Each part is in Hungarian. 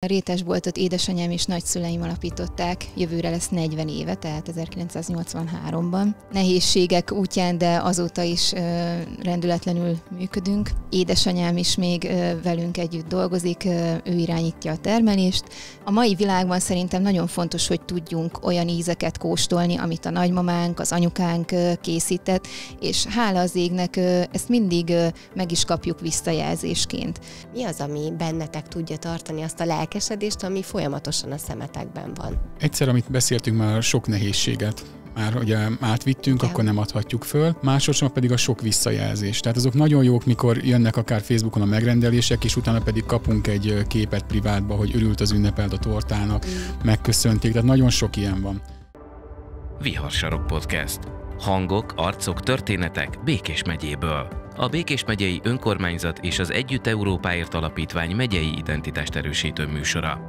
A rétesboltot édesanyám és nagyszüleim alapították, jövőre lesz 40 éve, tehát 1983-ban. Nehézségek útján, de azóta is rendületlenül működünk. Édesanyám is még velünk együtt dolgozik, ő irányítja a termelést. A mai világban szerintem nagyon fontos, hogy tudjunk olyan ízeket kóstolni, amit a nagymamánk, az anyukánk készített, és hála az égnek ezt mindig meg is kapjuk visszajelzésként. Mi az, ami bennetek tudja tartani azt a lelkeket? lelkesedést, ami folyamatosan a szemetekben van. Egyszer, amit beszéltünk már, sok nehézséget már ugye átvittünk, Igen. akkor nem adhatjuk föl. Másodszor pedig a sok visszajelzés. Tehát azok nagyon jók, mikor jönnek akár Facebookon a megrendelések, és utána pedig kapunk egy képet privátba, hogy örült az ünnepelt a tortának, mm. megköszönték, tehát nagyon sok ilyen van. Viharsarok Podcast. Hangok, arcok, történetek Békés megyéből. A Békés megyei önkormányzat és az Együtt Európáért Alapítvány megyei identitást erősítő műsora.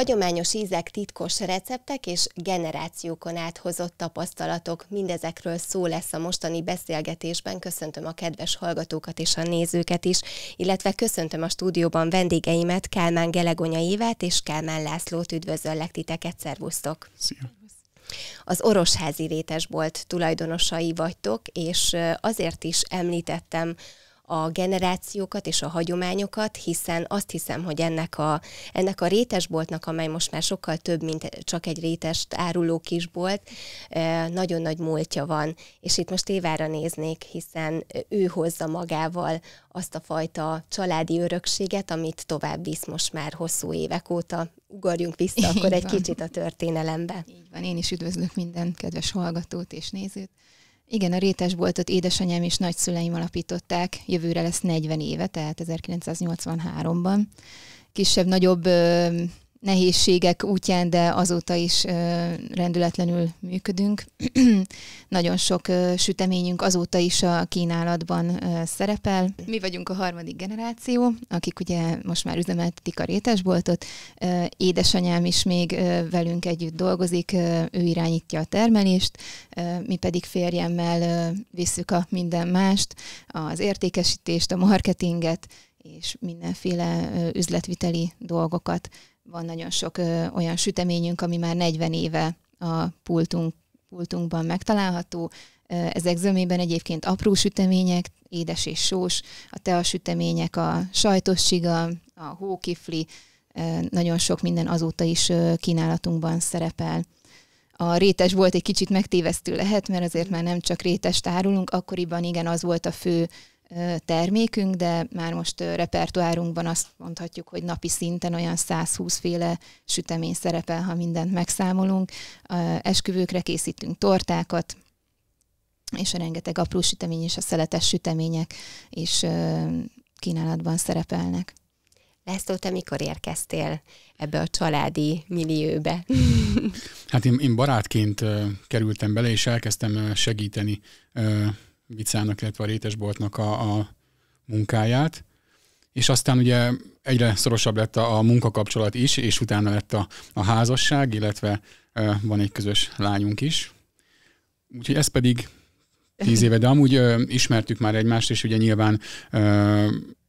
Hagyományos ízek, titkos receptek és generációkon át hozott tapasztalatok, mindezekről szó lesz a mostani beszélgetésben. Köszöntöm a kedves hallgatókat és a nézőket is, illetve köszöntöm a stúdióban vendégeimet, Kálmán Gelegonya évet és Kálmán Lászlót. Üdvözöllek titeket, szervusztok! Szia! Az orosházi rétesbolt tulajdonosai vagytok, és azért is említettem a generációkat és a hagyományokat, hiszen azt hiszem, hogy ennek a, ennek a rétesboltnak, amely most már sokkal több, mint csak egy rétest áruló kisbolt, eh, nagyon nagy múltja van. És itt most Évára néznék, hiszen ő hozza magával azt a fajta családi örökséget, amit tovább visz most már hosszú évek óta. Ugorjunk vissza Így akkor van. egy kicsit a történelembe. Így van, én is üdvözlök minden kedves hallgatót és nézőt. Igen, a rétesboltot édesanyám és nagyszüleim alapították, jövőre lesz 40 éve, tehát 1983-ban. Kisebb-nagyobb nehézségek útján, de azóta is rendületlenül működünk. Nagyon sok süteményünk azóta is a kínálatban szerepel. Mi vagyunk a harmadik generáció, akik ugye most már üzemeltetik a rétesboltot. Édesanyám is még velünk együtt dolgozik, ő irányítja a termelést, mi pedig férjemmel visszük a minden mást, az értékesítést, a marketinget, és mindenféle üzletviteli dolgokat van nagyon sok ö, olyan süteményünk, ami már 40 éve a pultunk, pultunkban megtalálható. Ezek zömében egyébként apró sütemények, édes és sós, a tea sütemények, a sajtos csiga, a hókifli, nagyon sok minden azóta is kínálatunkban szerepel. A rétes volt egy kicsit megtévesztő lehet, mert azért már nem csak rétes tárulunk, akkoriban igen az volt a fő termékünk, de már most repertoárunkban azt mondhatjuk, hogy napi szinten olyan 120 féle sütemény szerepel, ha mindent megszámolunk. Esküvőkre készítünk tortákat, és rengeteg apró sütemény és a szeletes sütemények is kínálatban szerepelnek. László, te mikor érkeztél ebbe a családi millióbe? hát én, én barátként kerültem bele, és elkezdtem segíteni Vicának, illetve a Rétesboltnak a, a munkáját, és aztán ugye egyre szorosabb lett a, a munkakapcsolat is, és utána lett a, a házasság, illetve e, van egy közös lányunk is. Úgyhogy ez pedig tíz éve, de amúgy e, ismertük már egymást, és ugye nyilván e,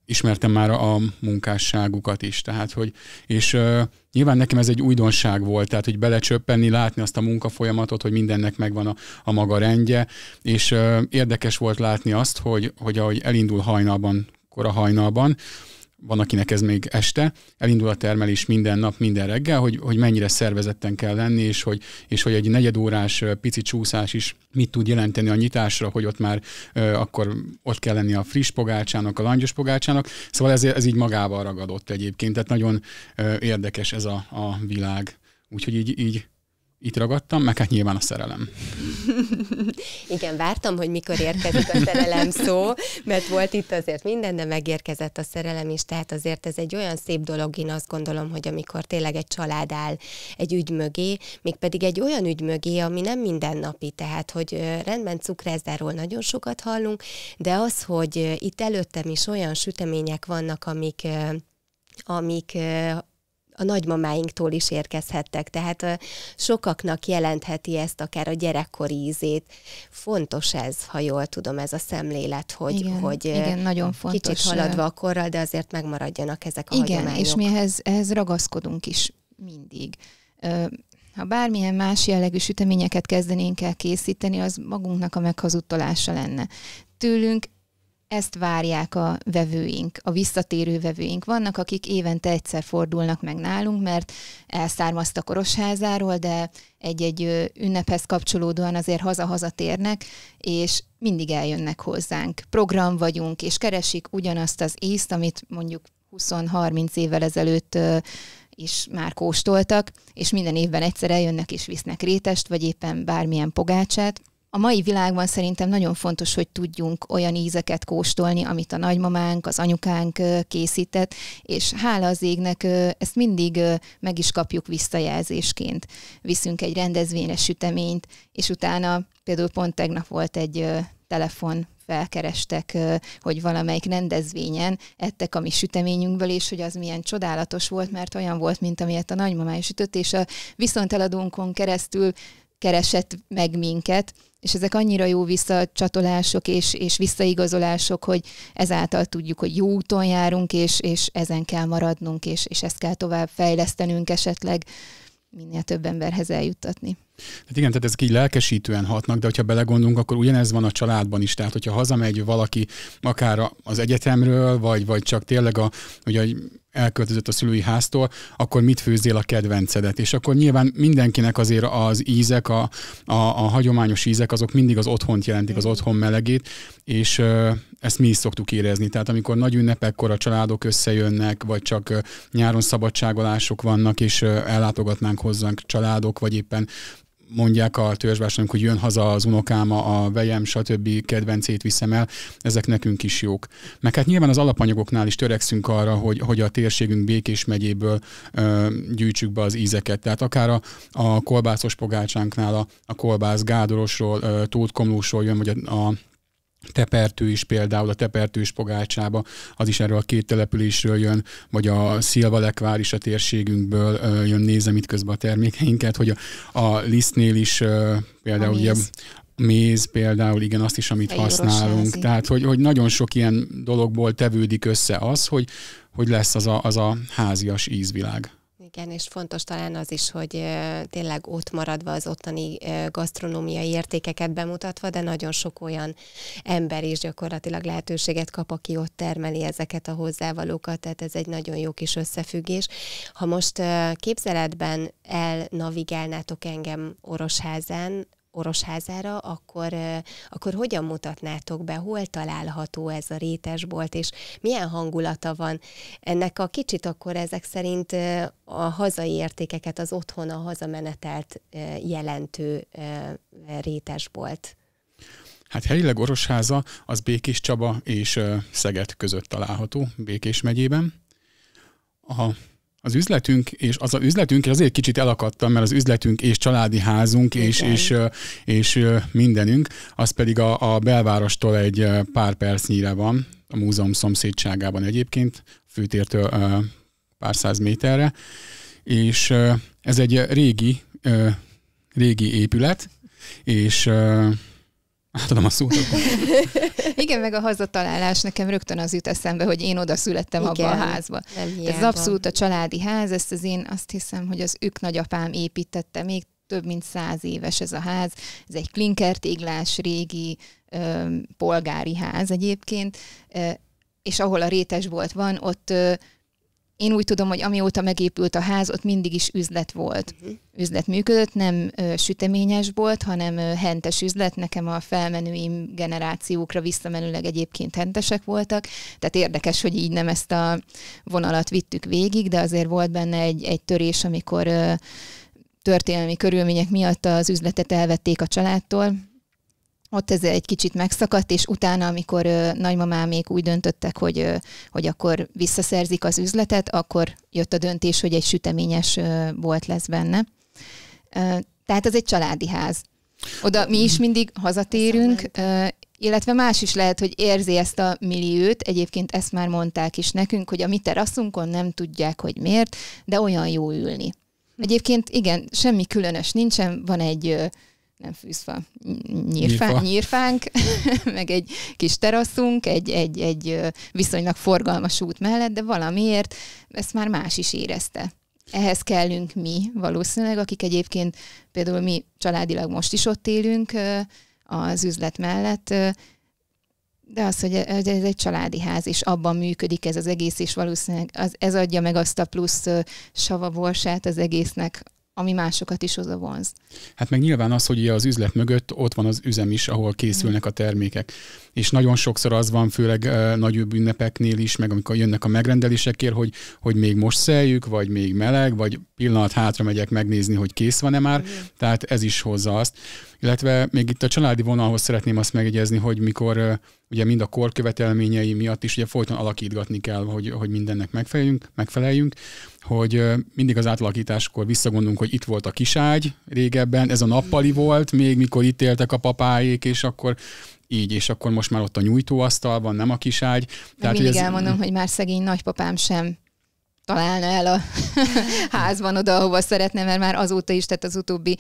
ismertem már a munkásságukat is, tehát hogy, és uh, nyilván nekem ez egy újdonság volt, tehát hogy belecsöppenni, látni azt a munkafolyamatot, hogy mindennek megvan a, a maga rendje, és uh, érdekes volt látni azt, hogy, hogy ahogy elindul hajnalban, kora hajnalban, van, akinek ez még este, elindul a termelés minden nap, minden reggel, hogy, hogy mennyire szervezetten kell lenni, és hogy, és hogy egy negyedórás pici csúszás is mit tud jelenteni a nyitásra, hogy ott már ö, akkor ott kell lenni a friss pogácsának, a langyos pogácsának. Szóval ez, ez így magával ragadott egyébként, tehát nagyon ö, érdekes ez a, a világ. Úgyhogy így, így itt ragadtam, meg hát nyilván a szerelem. Igen, vártam, hogy mikor érkezik a szerelem szó, mert volt itt azért minden, de megérkezett a szerelem is, tehát azért ez egy olyan szép dolog, én azt gondolom, hogy amikor tényleg egy család áll egy ügy mögé, mégpedig egy olyan ügy mögé, ami nem mindennapi, tehát hogy rendben cukrászdáról nagyon sokat hallunk, de az, hogy itt előttem is olyan sütemények vannak, amik amik a nagymamáinktól is érkezhettek, tehát sokaknak jelentheti ezt akár a gyerekkori ízét. Fontos ez, ha jól tudom, ez a szemlélet, hogy, igen, hogy igen, nagyon fontos. kicsit haladva a korral, de azért megmaradjanak ezek a igen, hagyományok. Igen, és mi ehhez, ehhez ragaszkodunk is mindig. Ha bármilyen más jellegű süteményeket kezdenénk el készíteni, az magunknak a meghazudtolása lenne. Tőlünk ezt várják a vevőink, a visszatérő vevőink. Vannak, akik évente egyszer fordulnak meg nálunk, mert elszármaztak Orosházáról, de egy-egy ünnephez kapcsolódóan azért haza-haza térnek, és mindig eljönnek hozzánk. Program vagyunk, és keresik ugyanazt az ízt, amit mondjuk 20-30 évvel ezelőtt is már kóstoltak, és minden évben egyszer eljönnek és visznek rétest, vagy éppen bármilyen pogácsát, a mai világban szerintem nagyon fontos, hogy tudjunk olyan ízeket kóstolni, amit a nagymamánk, az anyukánk készített, és hála az égnek ezt mindig meg is kapjuk visszajelzésként. Viszünk egy rendezvényre süteményt, és utána például pont tegnap volt egy telefon felkerestek, hogy valamelyik rendezvényen ettek a mi süteményünkből, és hogy az milyen csodálatos volt, mert olyan volt, mint amilyet a nagymamája sütött, és a viszonteladónkon keresztül keresett meg minket, és ezek annyira jó visszacsatolások és, és visszaigazolások, hogy ezáltal tudjuk, hogy jó úton járunk, és, és ezen kell maradnunk, és, és ezt kell tovább fejlesztenünk esetleg, minél több emberhez eljuttatni. Hát igen, tehát ezek így lelkesítően hatnak, de hogyha belegondolunk, akkor ugyanez van a családban is. Tehát, hogyha hazamegy valaki akár az egyetemről, vagy, vagy csak tényleg a, ugye, elköltözött a szülői háztól, akkor mit főzzél a kedvencedet? És akkor nyilván mindenkinek azért az ízek, a, a, a hagyományos ízek, azok mindig az otthont jelentik, az otthon melegét, és ö, ezt mi is szoktuk érezni. Tehát amikor nagy ünnepekkor a családok összejönnek, vagy csak ö, nyáron szabadságolások vannak, és ö, ellátogatnánk hozzánk családok, vagy éppen mondják a törzsvásárnok, hogy jön haza az unokáma, a vejem, stb. kedvencét viszem el, ezek nekünk is jók. Meg hát nyilván az alapanyagoknál is törekszünk arra, hogy, hogy a térségünk Békés megyéből ö, gyűjtsük be az ízeket. Tehát akár a, a kolbászos pogácsánknál a, a kolbász gádorosról, tótkomlósról jön, vagy a, a tepertő is például, a tepertő is pogácsába, az is erről a két településről jön, vagy a Lekvár is a térségünkből jön, nézem itt közben a termékeinket, hogy a, a lisztnél is például ugye méz például, igen, azt is, amit használunk. Tehát, hogy, hogy nagyon sok ilyen dologból tevődik össze az, hogy, hogy lesz az a, az a házias ízvilág. Igen, és fontos talán az is, hogy tényleg ott maradva az ottani gasztronómiai értékeket bemutatva, de nagyon sok olyan ember is gyakorlatilag lehetőséget kap, aki ott termeli ezeket a hozzávalókat, tehát ez egy nagyon jó kis összefüggés. Ha most képzeletben elnavigálnátok engem Orosházán, orosházára, akkor, akkor hogyan mutatnátok be, hol található ez a rétesbolt, és milyen hangulata van? Ennek a kicsit akkor ezek szerint a hazai értékeket, az otthon a hazamenetelt jelentő rétesbolt. Hát helyileg Orosháza az Békés Csaba és Szeged között található, Békés megyében. A az üzletünk, és az a üzletünk, és azért kicsit elakadtam, mert az üzletünk és családi házunk és, és, és mindenünk, az pedig a, a belvárostól egy pár percnyire van, a múzeum szomszédságában egyébként, főtértől pár száz méterre, és ez egy régi, régi épület, és Átadom a szót. Igen, meg a hazatalálás nekem rögtön az jut eszembe, hogy én oda születtem abba a házba. Ez abszolút a családi ház, ezt az én azt hiszem, hogy az ők nagyapám építette, még több mint száz éves ez a ház. Ez egy klinkertéglás régi ö, polgári ház egyébként, ö, és ahol a rétes volt van, ott ö, én úgy tudom, hogy amióta megépült a ház, ott mindig is üzlet volt. Uh-huh. Üzlet működött, nem ö, süteményes volt, hanem ö, hentes üzlet. Nekem a felmenőim generációkra visszamenőleg egyébként hentesek voltak. Tehát érdekes, hogy így nem ezt a vonalat vittük végig, de azért volt benne egy, egy törés, amikor ö, történelmi körülmények miatt az üzletet elvették a családtól ott ez egy kicsit megszakadt, és utána, amikor ö, még úgy döntöttek, hogy, ö, hogy akkor visszaszerzik az üzletet, akkor jött a döntés, hogy egy süteményes ö, lesz benne. Ö, tehát ez egy családi ház. Oda mi is mindig hazatérünk, ö, illetve más is lehet, hogy érzi ezt a milliót, egyébként ezt már mondták is nekünk, hogy a mi teraszunkon nem tudják, hogy miért, de olyan jó ülni. Hm. Egyébként igen, semmi különös nincsen, van egy nem fűzfa, nyírfá, nyírfa. nyírfánk, meg egy kis teraszunk, egy, egy, egy viszonylag forgalmas út mellett, de valamiért ezt már más is érezte. Ehhez kellünk mi valószínűleg, akik egyébként például mi családilag most is ott élünk az üzlet mellett, de az, hogy ez egy családi ház, és abban működik ez az egész, és valószínűleg az, ez adja meg azt a plusz savaborsát az egésznek, ami másokat is oda vonz. Hát meg nyilván az, hogy az üzlet mögött ott van az üzem is, ahol készülnek a termékek. És nagyon sokszor az van, főleg uh, nagyobb ünnepeknél is, meg amikor jönnek a megrendelésekért, hogy, hogy még most szeljük, vagy még meleg, vagy pillanat hátra megyek megnézni, hogy kész van-e már. Mm. Tehát ez is hozza azt. Illetve még itt a családi vonalhoz szeretném azt megjegyezni, hogy mikor ugye mind a kor követelményei miatt is ugye folyton alakítgatni kell, hogy, hogy mindennek megfeleljünk, megfeleljünk, hogy mindig az átalakításkor visszagondolunk, hogy itt volt a kiságy régebben, ez a nappali volt, még mikor itt éltek a papáék, és akkor így, és akkor most már ott a nyújtóasztal van, nem a kiságy. Tehát, mindig ez... elmondom, hogy már szegény nagypapám sem találna el a házban oda, ahova szeretne, mert már azóta is, tehát az utóbbi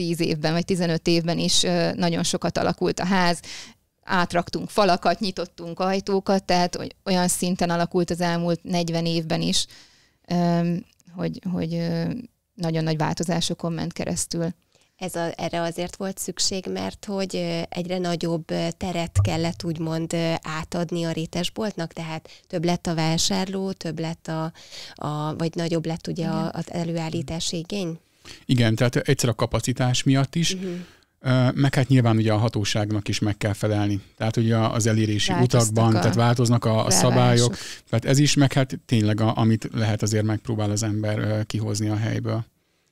10 évben vagy 15 évben is nagyon sokat alakult a ház, átraktunk falakat, nyitottunk ajtókat, tehát olyan szinten alakult az elmúlt 40 évben is, hogy, hogy nagyon nagy változásokon ment keresztül. Ez a, erre azért volt szükség, mert hogy egyre nagyobb teret kellett úgymond átadni a rétesboltnak, tehát több lett a vásárló, több lett a, a vagy nagyobb lett ugye az előállítási igény? Igen, tehát egyszer a kapacitás miatt is, uh-huh. meg hát nyilván ugye a hatóságnak is meg kell felelni. Tehát ugye az elérési Változtak utakban, a tehát változnak a, a szabályok, tehát ez is, meg hát tényleg a, amit lehet azért megpróbál az ember kihozni a helyből.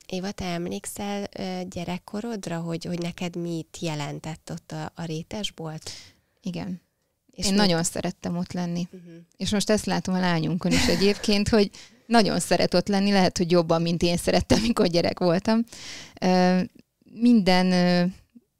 Éva, te emlékszel gyerekkorodra, hogy, hogy neked mit jelentett ott a, a rétesbolt? Igen. És Én mi? nagyon szerettem ott lenni. Uh-huh. És most ezt látom a lányunkon is egyébként, hogy nagyon szeret ott lenni, lehet, hogy jobban, mint én szerettem, mikor gyerek voltam. Minden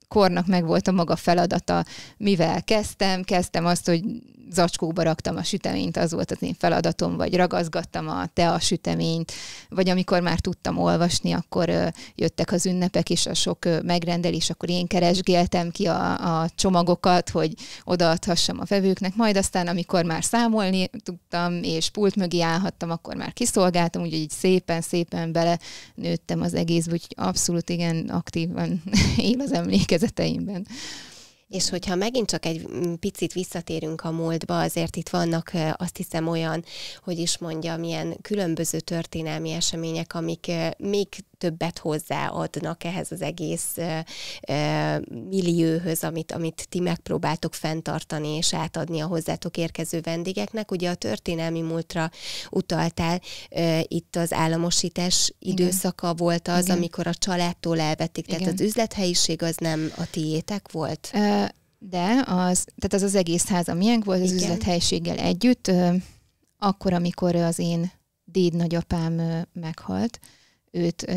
kornak megvolt a maga feladata, mivel kezdtem. Kezdtem azt, hogy zacskóba raktam a süteményt, az volt az én feladatom, vagy ragaszgattam a a süteményt, vagy amikor már tudtam olvasni, akkor jöttek az ünnepek és a sok megrendelés, akkor én keresgéltem ki a, a csomagokat, hogy odaadhassam a vevőknek, majd aztán, amikor már számolni tudtam, és pult mögé állhattam, akkor már kiszolgáltam, úgyhogy így szépen-szépen bele nőttem az egész, úgyhogy abszolút igen, aktívan él az emléke emlékezeteimben. És hogyha megint csak egy mm, picit visszatérünk a múltba, azért itt vannak azt hiszem olyan, hogy is mondja milyen különböző történelmi események, amik még többet hozzáadnak ehhez az egész millióhöz, amit, amit ti megpróbáltok fenntartani és átadni a hozzátok érkező vendégeknek. Ugye a történelmi múltra utaltál, itt az államosítás időszaka Igen. volt az, Igen. amikor a családtól elvették, tehát Igen. az üzlethelyiség az nem a tiétek volt? Uh, de az, tehát az az egész háza miénk volt az Igen. üzlethelyiséggel együtt. Akkor, amikor az én déd nagyapám meghalt, őt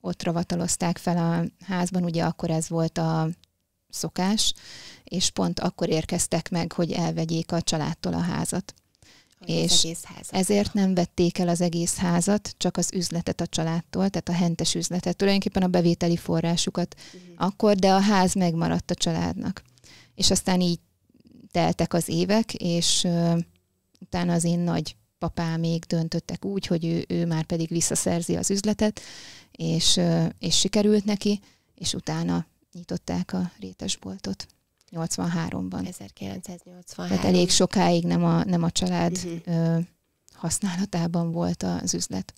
ott ravatalozták fel a házban, ugye akkor ez volt a szokás, és pont akkor érkeztek meg, hogy elvegyék a családtól a házat. Hogy és ezért nem vették el az egész házat, csak az üzletet a családtól, tehát a hentes üzletet, tulajdonképpen a bevételi forrásukat uh-huh. akkor, de a ház megmaradt a családnak. És aztán így teltek az évek, és uh, utána az én nagy papá még döntöttek úgy, hogy ő, ő már pedig visszaszerzi az üzletet, és, uh, és sikerült neki, és utána nyitották a rétesboltot. 83-ban. 1983. Tehát elég sokáig nem a, nem a család uh-huh. ö, használatában volt az üzlet.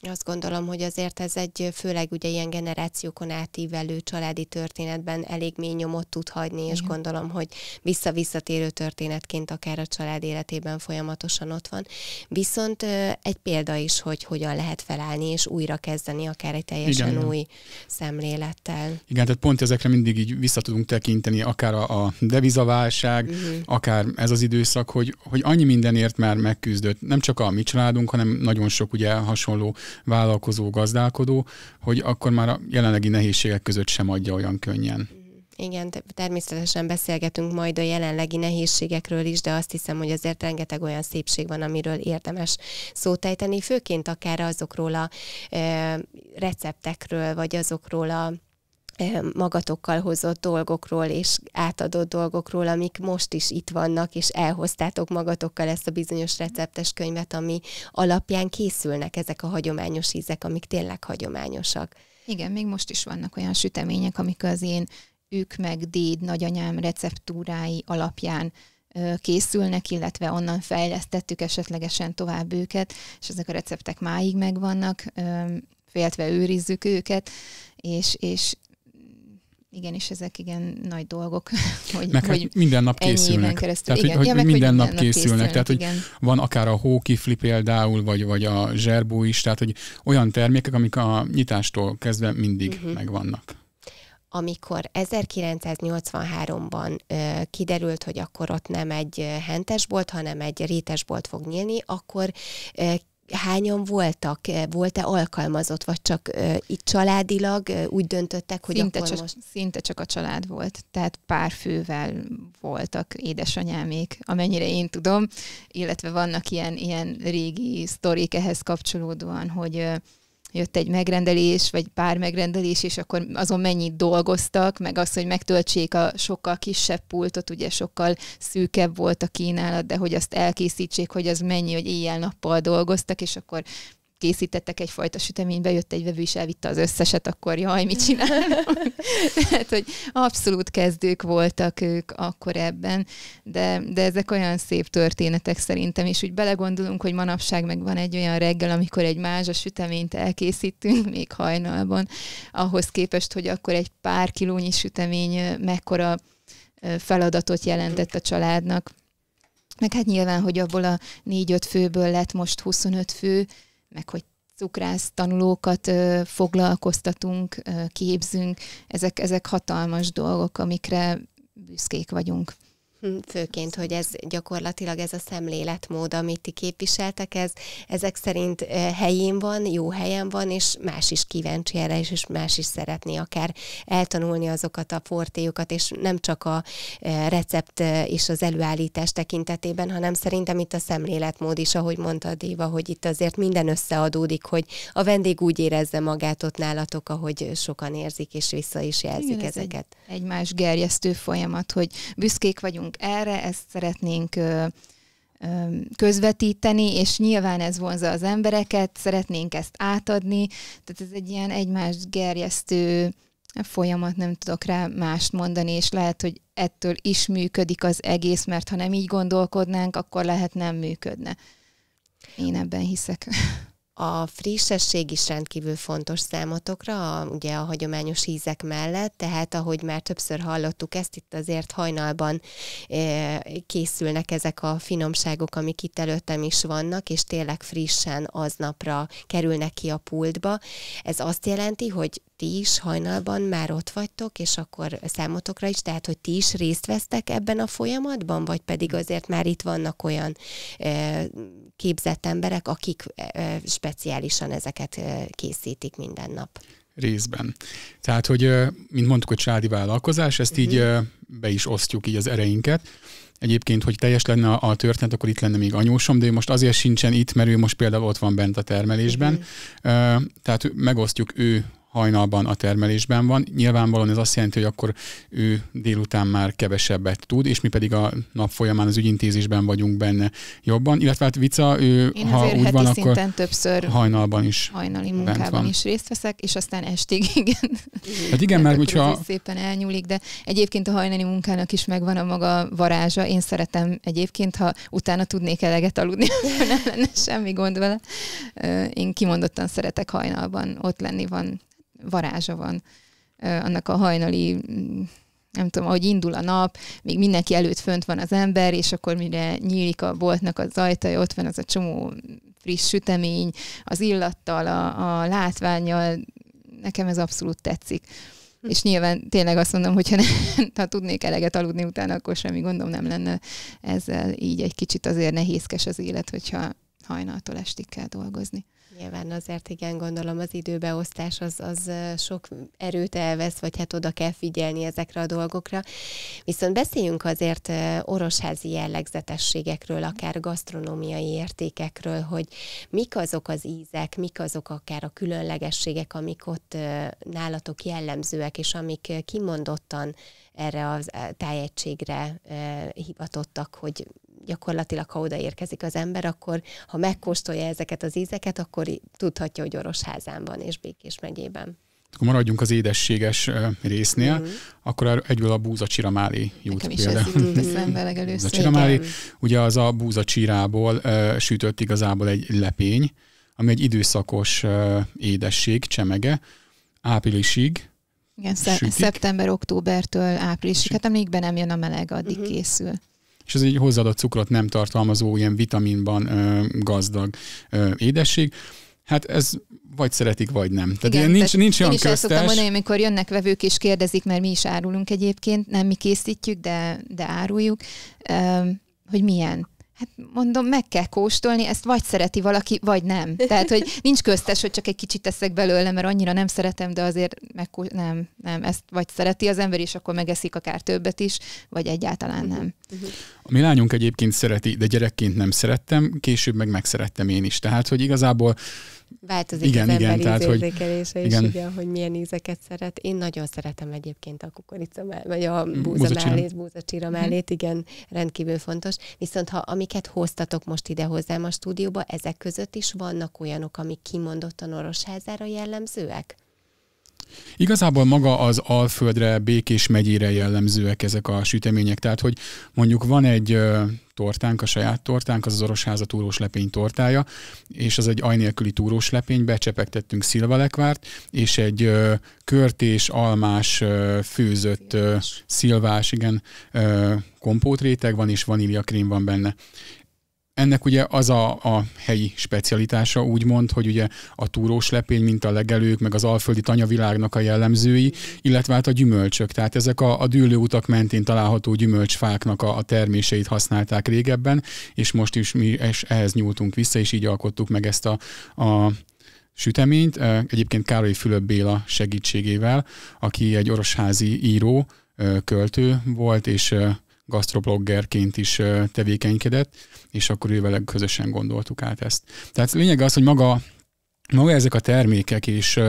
Azt gondolom, hogy azért ez egy főleg ugye ilyen generációkon átívelő családi történetben elég mély nyomot tud hagyni, Igen. és gondolom, hogy vissza-visszatérő történetként akár a család életében folyamatosan ott van. Viszont egy példa is, hogy hogyan lehet felállni és újra kezdeni akár egy teljesen Igen. új szemlélettel. Igen, tehát pont ezekre mindig így vissza tudunk tekinteni, akár a, a devizaválság, uh-huh. akár ez az időszak, hogy, hogy annyi mindenért már megküzdött. Nem csak a mi családunk, hanem nagyon sok ugye hasonló vállalkozó, gazdálkodó, hogy akkor már a jelenlegi nehézségek között sem adja olyan könnyen. Igen, természetesen beszélgetünk majd a jelenlegi nehézségekről is, de azt hiszem, hogy azért rengeteg olyan szépség van, amiről érdemes szót ejteni, főként akár azokról a e, receptekről, vagy azokról a Eh, magatokkal hozott dolgokról és átadott dolgokról, amik most is itt vannak, és elhoztátok magatokkal ezt a bizonyos receptes könyvet, ami alapján készülnek ezek a hagyományos ízek, amik tényleg hagyományosak. Igen, még most is vannak olyan sütemények, amik az én ők meg déd nagyanyám receptúrái alapján készülnek, illetve onnan fejlesztettük esetlegesen tovább őket, és ezek a receptek máig megvannak, féltve őrizzük őket, és, és igen, és ezek igen nagy dolgok. Hogy, meg hát hogy hát minden nap készülnek. Keresztül. Tehát, igen, hogy, ja, hogy minden, minden nap készülnek. készülnek tehát, igen. hogy van akár a hókifli például, vagy, vagy a zserbó is, tehát, hogy olyan termékek, amik a nyitástól kezdve mindig uh-huh. megvannak amikor 1983-ban ö, kiderült, hogy akkor ott nem egy hentesbolt, hanem egy rétesbolt fog nyílni, akkor ö, hányan voltak? Eh, volt-e alkalmazott, vagy csak uh, itt családilag uh, úgy döntöttek, hogy szinte akkor csak, most... Szinte csak a család volt, tehát pár fővel voltak édesanyámék, amennyire én tudom, illetve vannak ilyen, ilyen régi sztorik ehhez kapcsolódóan, hogy uh, jött egy megrendelés, vagy pár megrendelés, és akkor azon mennyit dolgoztak, meg az, hogy megtöltsék a sokkal kisebb pultot, ugye sokkal szűkebb volt a kínálat, de hogy azt elkészítsék, hogy az mennyi, hogy éjjel-nappal dolgoztak, és akkor készítettek egyfajta süteményt, bejött egy vevő és elvitte az összeset, akkor jaj, mit csinálunk? Tehát, hogy abszolút kezdők voltak ők akkor ebben, de, de ezek olyan szép történetek szerintem, és úgy belegondolunk, hogy manapság meg van egy olyan reggel, amikor egy mázsa süteményt elkészítünk, még hajnalban, ahhoz képest, hogy akkor egy pár kilónyi sütemény mekkora feladatot jelentett a családnak. Meg hát nyilván, hogy abból a négy-öt főből lett most 25 fő, meg hogy cukrász tanulókat ö, foglalkoztatunk, ö, képzünk, ezek, ezek hatalmas dolgok, amikre büszkék vagyunk. Hm, főként, hogy ez gyakorlatilag ez a szemléletmód, amit ti képviseltek, ez ezek szerint eh, helyén van, jó helyen van, és más is kíváncsi erre, és, más is szeretné akár eltanulni azokat a fortéjukat, és nem csak a eh, recept eh, és az előállítás tekintetében, hanem szerintem itt a szemléletmód is, ahogy mondta Déva, hogy itt azért minden összeadódik, hogy a vendég úgy érezze magát ott nálatok, ahogy sokan érzik, és vissza is jelzik Igen, ezeket. Ez egy, egy más gerjesztő folyamat, hogy büszkék vagyunk számítunk erre, ezt szeretnénk közvetíteni, és nyilván ez vonza az embereket, szeretnénk ezt átadni, tehát ez egy ilyen egymást gerjesztő folyamat, nem tudok rá mást mondani, és lehet, hogy ettől is működik az egész, mert ha nem így gondolkodnánk, akkor lehet nem működne. Én ebben hiszek. A frissesség is rendkívül fontos számotokra, a, ugye a hagyományos ízek mellett, tehát ahogy már többször hallottuk ezt, itt azért hajnalban e, készülnek ezek a finomságok, amik itt előttem is vannak, és tényleg frissen aznapra kerülnek ki a pultba. Ez azt jelenti, hogy ti is hajnalban már ott vagytok, és akkor számotokra is, tehát hogy ti is részt vesztek ebben a folyamatban, vagy pedig azért már itt vannak olyan e, képzett emberek, akik e, speciálisan ezeket e, készítik minden nap? Részben. Tehát, hogy mint mondtuk, hogy családi vállalkozás, ezt uh-huh. így mhm. be is osztjuk így az ereinket. Egyébként, hogy teljes lenne a történet, akkor itt lenne még anyósom, de ő most azért sincsen itt, mert ő most például ott van bent a termelésben. Mm. tehát megosztjuk ő hajnalban a termelésben van. Nyilvánvalóan ez azt jelenti, hogy akkor ő délután már kevesebbet tud, és mi pedig a nap folyamán az ügyintézésben vagyunk benne jobban. Illetve hát Vica, ő, Én ha úgy van, akkor többször hajnalban is hajnali munkában is részt veszek, és aztán estig, igen. Hát igen, mert hogyha... Szépen elnyúlik, de egyébként a hajnali munkának is megvan a maga varázsa. Én szeretem egyébként, ha utána tudnék eleget aludni, nem lenne semmi gond vele. Én kimondottan szeretek hajnalban ott lenni, van varázsa van annak a hajnali mm, nem tudom, ahogy indul a nap, még mindenki előtt fönt van az ember, és akkor mire nyílik a boltnak az ajtaja, ott van az a csomó friss sütemény, az illattal, a, a látványjal, nekem ez abszolút tetszik. Hm. És nyilván tényleg azt mondom, hogy ha tudnék eleget aludni utána, akkor semmi gondom nem lenne ezzel. Így egy kicsit azért nehézkes az élet, hogyha hajnaltól estig kell dolgozni. Nyilván azért igen, gondolom az időbeosztás az, az sok erőt elvesz, vagy hát oda kell figyelni ezekre a dolgokra. Viszont beszéljünk azért orosházi jellegzetességekről, akár gasztronómiai értékekről, hogy mik azok az ízek, mik azok akár a különlegességek, amik ott nálatok jellemzőek, és amik kimondottan erre a tájegységre hivatottak, hogy gyakorlatilag, ha odaérkezik az ember, akkor ha megkóstolja ezeket az ízeket, akkor tudhatja, hogy Orosházán van és Békés megyében akkor maradjunk az édességes résznél, mm. akkor egyből a csiramáli jut Nekem is például. ez jutott eszembe ugye az a búzacsirából uh, sütött igazából egy lepény, ami egy időszakos uh, édesség, csemege, áprilisig, igen, szeptember-októbertől áprilisig. Hát amíg be nem jön a meleg, addig uh-huh. készül és ez egy hozzáadott cukrot nem tartalmazó, ilyen vitaminban ö, gazdag ö, édesség. Hát ez vagy szeretik, vagy nem. Tehát Igen, nincs, tehát nincs olyan én is köztes. szoktam mondani, amikor jönnek vevők és kérdezik, mert mi is árulunk egyébként, nem mi készítjük, de, de áruljuk, hogy milyen. Hát mondom, meg kell kóstolni, ezt vagy szereti valaki, vagy nem. Tehát, hogy nincs köztes, hogy csak egy kicsit teszek belőle, mert annyira nem szeretem, de azért meg nem, nem, ezt vagy szereti az ember, és akkor megeszik akár többet is, vagy egyáltalán mhm. nem. Mhm. A mi lányunk egyébként szereti, de gyerekként nem szerettem, később meg megszerettem én is. Tehát, hogy igazából Változik igen, az igen, tehát, hogy, is, igen, hogy milyen ízeket szeret. Én nagyon szeretem egyébként a kukorica, vagy a búza mellét, búzacsira mhm. mellét, igen, rendkívül fontos. Viszont ha amiket hoztatok most ide hozzám a stúdióba, ezek között is vannak olyanok, amik kimondottan orosházára jellemzőek? Igazából maga az Alföldre, Békés megyére jellemzőek ezek a sütemények, tehát hogy mondjuk van egy tortánk, a saját tortánk, az az orosháza túrós lepény tortája, és az egy aj nélküli túrós lepény, becsepegtettünk szilvalekvárt, és egy ö, körtés, almás, ö, főzött, ö, szilvás, igen, ö, kompótréteg van, és vaníliakrém van benne. Ennek ugye az a, a helyi specialitása, úgymond, hogy ugye a túrós lepény, mint a legelők, meg az alföldi tanyavilágnak a jellemzői, illetve hát a gyümölcsök. Tehát ezek a, a dűlőutak mentén található gyümölcsfáknak a, a terméseit használták régebben, és most is mi es, ehhez nyúltunk vissza, és így alkottuk meg ezt a, a süteményt. Egyébként Károly Fülöp Béla segítségével, aki egy orosházi író, költő volt, és gastrobloggerként is tevékenykedett, és akkor ővel közösen gondoltuk át ezt. Tehát lényeg az, hogy maga maga ezek a termékek és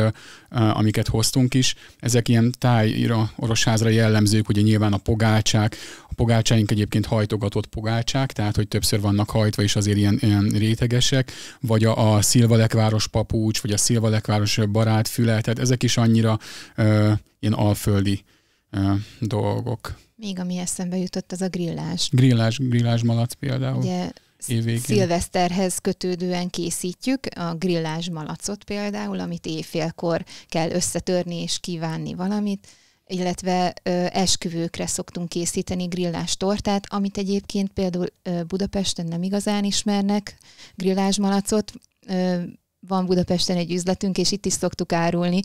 amiket hoztunk is, ezek ilyen tájra, orosházra jellemzők, ugye nyilván a pogácsák, a pogácsáink egyébként hajtogatott pogácsák, tehát hogy többször vannak hajtva és azért ilyen, ilyen rétegesek, vagy a, a szilvalekváros papúcs, vagy a szilvalekváros barátfüle, tehát ezek is annyira uh, ilyen alföldi uh, dolgok. Még ami eszembe jutott, az a grillás. Grillás, grillás malac például. Ugye évvégén. szilveszterhez kötődően készítjük a grillás malacot például, amit éjfélkor kell összetörni és kívánni valamit, illetve ö, esküvőkre szoktunk készíteni grillás tortát, amit egyébként például ö, Budapesten nem igazán ismernek grillás malacot, ö, van Budapesten egy üzletünk, és itt is szoktuk árulni,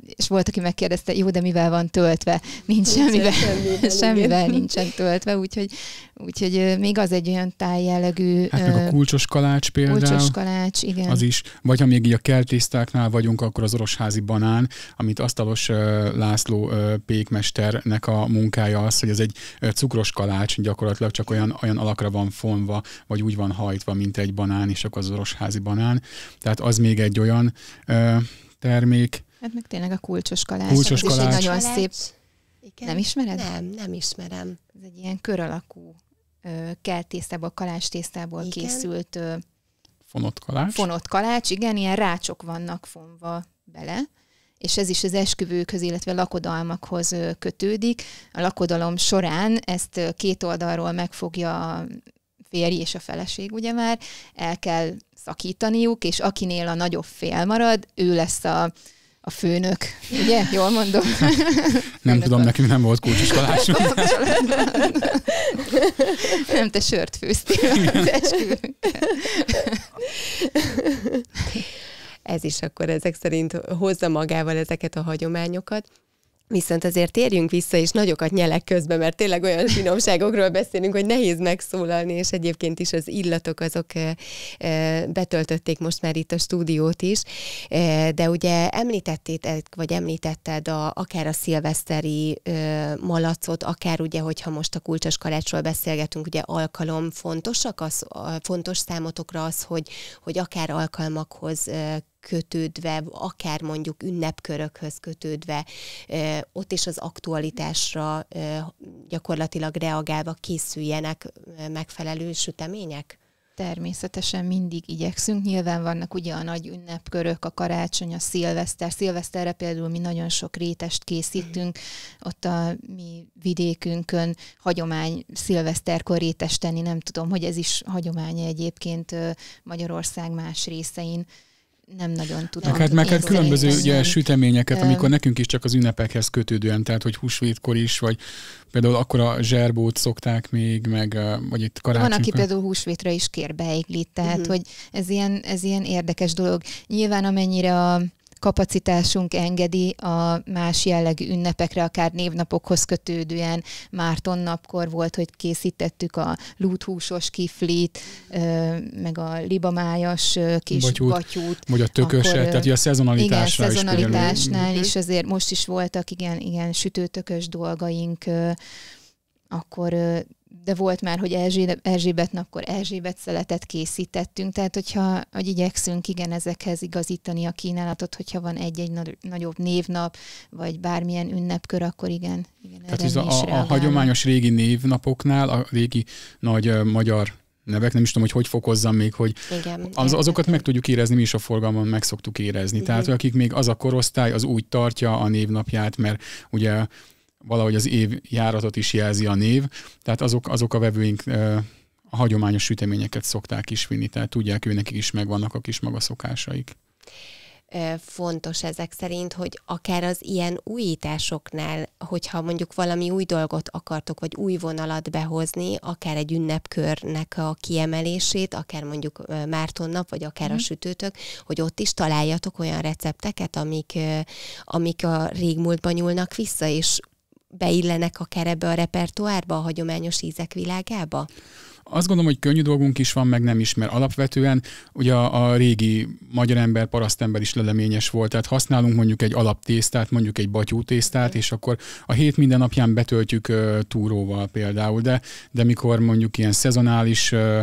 és volt, aki megkérdezte, jó, de mivel van töltve? Nincs semmivel, semmivel, semmivel nincsen töltve, úgyhogy, úgyhogy még az egy olyan tájjellegű... Hát meg a kulcsos kalács például. Kulcsos kalács, igen. Az is. Vagy ha még így a kertésztáknál vagyunk, akkor az orosházi banán, amit asztalos László pékmesternek a munkája az, hogy ez egy cukros kalács gyakorlatilag csak olyan, olyan alakra van fonva, vagy úgy van hajtva, mint egy banán, és akkor az orosházi banán. Tehát tehát az még egy olyan ö, termék. Hát meg tényleg a kulcsos kalács. Kulcsos kalács. is egy nagyon kalács. szép... Igen. Nem ismered? Nem, nem ismerem. Ez egy ilyen kör alakú keltésztából, kalástésztából készült ö, fonott kalács. Fonott kalács, igen, ilyen rácsok vannak fonva bele, és ez is az esküvőkhöz, illetve lakodalmakhoz kötődik. A lakodalom során ezt két oldalról megfogja a férj és a feleség, ugye már, el kell szakítaniuk, és akinél a nagyobb fél marad, ő lesz a, a főnök. Ugye? Jól mondom? nem tudom, nekünk nem volt kulcsiskolás. nem, te sört főztél Ez is akkor ezek szerint hozza magával ezeket a hagyományokat. Viszont azért térjünk vissza, és nagyokat nyelek közben, mert tényleg olyan finomságokról beszélünk, hogy nehéz megszólalni, és egyébként is az illatok azok eh, eh, betöltötték most már itt a stúdiót is, eh, de ugye említettétek, vagy említetted a, akár a szilveszteri malacot, akár ugye, hogyha most a kulcsos karácsról beszélgetünk, ugye alkalom fontosak, az, fontos számotokra az, hogy, hogy akár alkalmakhoz kötődve, akár mondjuk ünnepkörökhöz kötődve, ott is az aktualitásra gyakorlatilag reagálva készüljenek megfelelő sütemények? Természetesen mindig igyekszünk. Nyilván vannak ugye a nagy ünnepkörök, a karácsony, a szilveszter. Szilveszterre például mi nagyon sok rétest készítünk. Ott a mi vidékünkön hagyomány szilveszterkor rétest tenni. Nem tudom, hogy ez is hagyománya egyébként Magyarország más részein nem nagyon tudom. Meg hát, meg hát különböző ugye, süteményeket, amikor nekünk is csak az ünnepekhez kötődően, tehát hogy húsvétkor is, vagy például akkor a zserbót szokták még, meg vagy itt karácsonykor. Van, aki például húsvétre is kér beiglit, tehát uh-huh. hogy ez ilyen, ez ilyen érdekes dolog. Nyilván amennyire a kapacitásunk engedi a más jellegű ünnepekre, akár névnapokhoz kötődően. Márton napkor volt, hogy készítettük a lúthúsos kiflit, meg a libamájas kis batyút, batyút. vagy a tököset, Akkor, tehát a szezonalitásnál, igen, szezonalitásnál is, is mhm. azért most is voltak igen, igen sütőtökös dolgaink, akkor de volt már, hogy Erzsébet napkor Erzsébet szeletet készítettünk, tehát hogyha hogy igyekszünk igen ezekhez igazítani a kínálatot, hogyha van egy-egy nagyobb névnap, vagy bármilyen ünnepkör, akkor igen. igen tehát ez a, a, a hagyományos régi névnapoknál, a régi nagy uh, magyar nevek, nem is tudom, hogy hogy fokozzam még, hogy Igen, az, azokat meg tudjuk érezni, mi is a forgalmon meg szoktuk érezni. Igen. Tehát akik még az a korosztály, az úgy tartja a névnapját, mert ugye valahogy az év járatot is jelzi a név, tehát azok, azok a vevőink a hagyományos süteményeket szokták is vinni, tehát tudják, ő nekik is megvannak a kis maga szokásaik fontos ezek szerint, hogy akár az ilyen újításoknál, hogyha mondjuk valami új dolgot akartok, vagy új vonalat behozni, akár egy ünnepkörnek a kiemelését, akár mondjuk Márton nap, vagy akár mm. a mhm. sütőtök, hogy ott is találjatok olyan recepteket, amik, amik a régmúltban nyúlnak vissza, és beillenek a kerebe a repertoárba, a hagyományos ízek világába? Azt gondolom, hogy könnyű dolgunk is van, meg nem is, mert alapvetően ugye a, a régi magyar ember, parasztember is leleményes volt, tehát használunk mondjuk egy alaptésztát, mondjuk egy batyútésztát, és akkor a hét minden napján betöltjük uh, túróval például, de, de mikor mondjuk ilyen szezonális uh,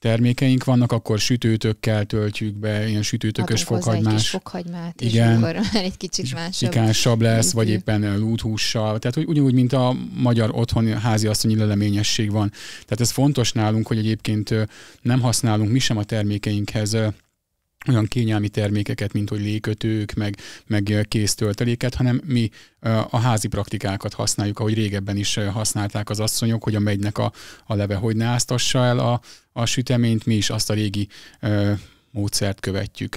termékeink vannak, akkor sütőtökkel töltjük be, ilyen sütőtökös Adunk fokhagymás. Egy kis fokhagymát, igen, és akkor egy kicsit másabb. Pikánsabb lesz, vagy éppen lúthússal. Tehát hogy ugyanúgy, mint a magyar otthoni asszonyi leleményesség van. Tehát ez fontos nálunk, hogy egyébként nem használunk mi sem a termékeinkhez olyan kényelmi termékeket, mint hogy lékötők, meg, meg kéztölteléket, hanem mi a házi praktikákat használjuk, ahogy régebben is használták az asszonyok, hogy a megynek a, a leve hogy ne áztassa el a, a süteményt, mi is azt a régi ö, módszert követjük.